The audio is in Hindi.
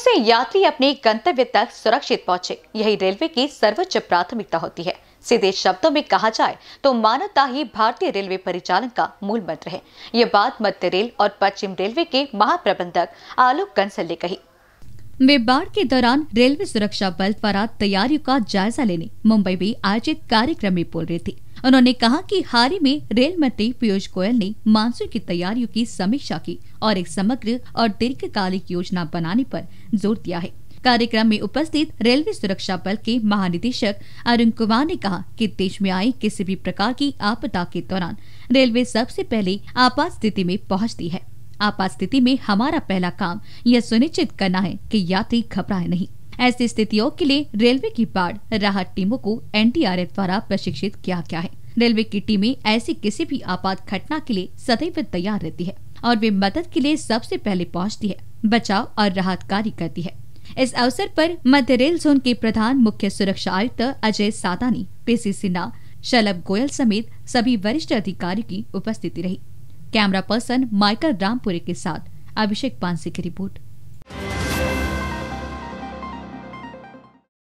जिससे यात्री अपने गंतव्य तक सुरक्षित पहुंचे यही रेलवे की सर्वोच्च प्राथमिकता होती है सीधे शब्दों में कहा जाए तो मानवता ही भारतीय रेलवे परिचालन का मूल मंत्र है ये बात मध्य रेल और पश्चिम रेलवे के महाप्रबंधक आलोक कंसल ने कही वे बाढ़ के दौरान रेलवे सुरक्षा बल द्वारा तैयारियों का जायजा लेने मुंबई में आयोजित कार्यक्रम में बोल रहे थे उन्होंने कहा कि हाल ही में रेल मंत्री पीयूष गोयल ने मानसून की तैयारियों की समीक्षा की और एक समग्र और दीर्घकालिक योजना बनाने पर जोर दिया है कार्यक्रम में उपस्थित रेलवे सुरक्षा बल के महानिदेशक अरुण कुमार ने कहा कि देश में आई किसी भी प्रकार की आपदा के दौरान रेलवे सबसे पहले आपात स्थिति में पहुंचती है आपात स्थिति में हमारा पहला काम यह सुनिश्चित करना है कि यात्री घबराए नहीं ऐसी स्थितियों के लिए रेलवे की बाढ़ राहत टीमों को एनडीआरएफ द्वारा प्रशिक्षित किया गया है रेलवे की टीमें ऐसी किसी भी आपात घटना के लिए सदैव तैयार रहती है और वे मदद के लिए सबसे पहले पहुँचती है बचाव और राहत कार्य करती है इस अवसर पर मध्य रेल जोन के प्रधान मुख्य सुरक्षा आयुक्त अजय सादानी पीसी सिन्हा शलभ गोयल समेत सभी वरिष्ठ अधिकारियों की उपस्थिति रही कैमरा पर्सन माइकल रामपुरे के साथ अभिषेक पांसी की रिपोर्ट